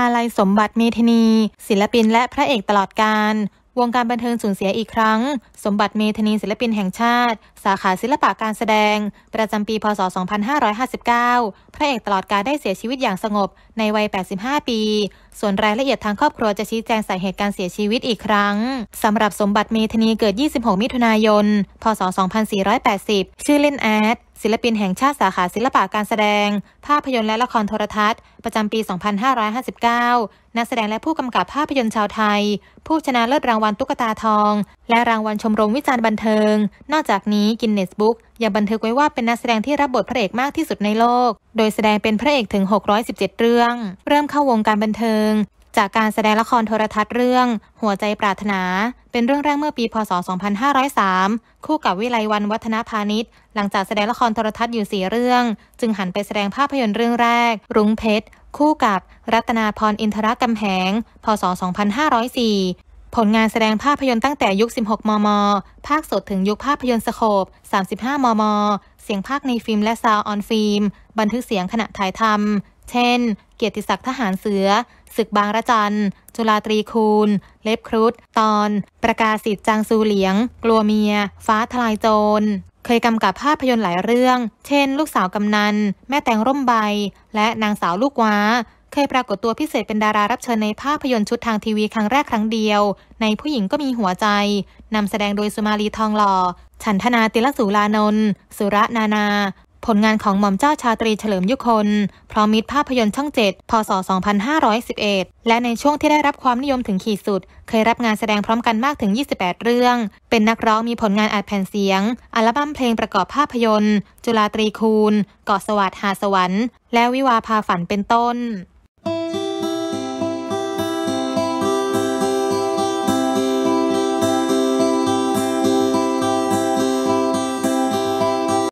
อาลัยสมบัติเมธนี ศิลปินและพระเอกตลอดการวงการบันเทิงสูญเสียอีกครั้ง สมบัติเมธนีศิลปินแห่งชาติ สาขาศิลปะการแสดง ประจำปีพศ2559พระเอกตลอดการได้เสียชีวิตอย่างสงบ ในวัย 85 ปี ส่วนรายละเอียดทางครอบครัวจะชี้แจงสาเหตุการเสียชีวิตอีกครั้งสำหรับสมบัติเมธนีเกิด 26 มิถุนายนพศ2480 ชื่อเล่นแอดศิลปินแห่งชาติสาขาศิลปะการแสดง ภาพยนตร์และละครโทรทัศน์ ประจำปี 2559 นักแสดงและผู้กำกับภาพยนตร์ชาวไทย ผู้ชนะเลิศรางวัลตุ๊กตาทอง และรางวัลชมรมวิจารณ์บันเทิง นอกจากนี้กินเนสบุ๊กยังบันทึกไว้ว่าเป็นนักแสดงที่รับบทพระเอกมากที่สุดในโลก โดยแสดงเป็นพระเอกถึง 617 เรื่อง เริ่มเข้าวงการบันเทิงจากการแสดงละครโทรทัศน์เรื่อง หัวใจปรารถนา เป็นเรื่องแรกเมื่อปีพศ 2503 คู่กับวิไลวันวัฒนพาณิชย์หลังจากแสดงละครโทรทัศน์อยู่ 4 เรื่อง จึงหันไปแสดงภาพยนตร์เรื่องแรก รุ้งเพชรคู่กับรัตนาพรอินทรกำแหงพศ 2504 ผลงานแสดงภาพยนตร์ตั้งแต่ยุค 16 มม ภาคสดถึงยุคภาพยนตร์สโคบ35 มม เสียงภาคในฟิล์มและซาวออนฟิล์ม บันทึกเสียงขณะถ่ายทำเช่นเกียรติศักดิ์ทหารเสือ ศึกบางระจัน จุลาตรีคูณ เล็บครุฑตอน ประกาศสิทธิ์จางซูเหลียง กลัวเมีย ฟ้าทลายโจร เคยกำกับภาพยนตร์หลายเรื่อง เช่นลูกสาวกำนัน แม่แตงร่มใบ และนางสาวลูกว้า เคยปรากฏตัวพิเศษเป็นดารารับเชิญในภาพยนตร์ชุดทางทีวีครั้งแรกครั้งเดียว ในผู้หญิงก็มีหัวใจนำแสดงโดยสุมาลีทองหล่อฉันธนาติลสุลานนท์สุระนานาผลงานของหม่อมเจ้าชาตรีเฉลิมยุคนพร้อมมิตรภาพยนตร์ช่อง 7พศ 2511 และในช่วงที่ได้รับความนิยมถึงขีดสุด เคยรับงานแสดงพร้อมกันมากถึง 28 เรื่อง เป็นนักร้องมีผลงานอัดแผ่นเสียง อัลบั้มเพลงประกอบภาพยนตร์ จุลาตรีคูณเกาะสวัสดิ์หาสวรรค์ และวิวาพาฝันเป็นต้น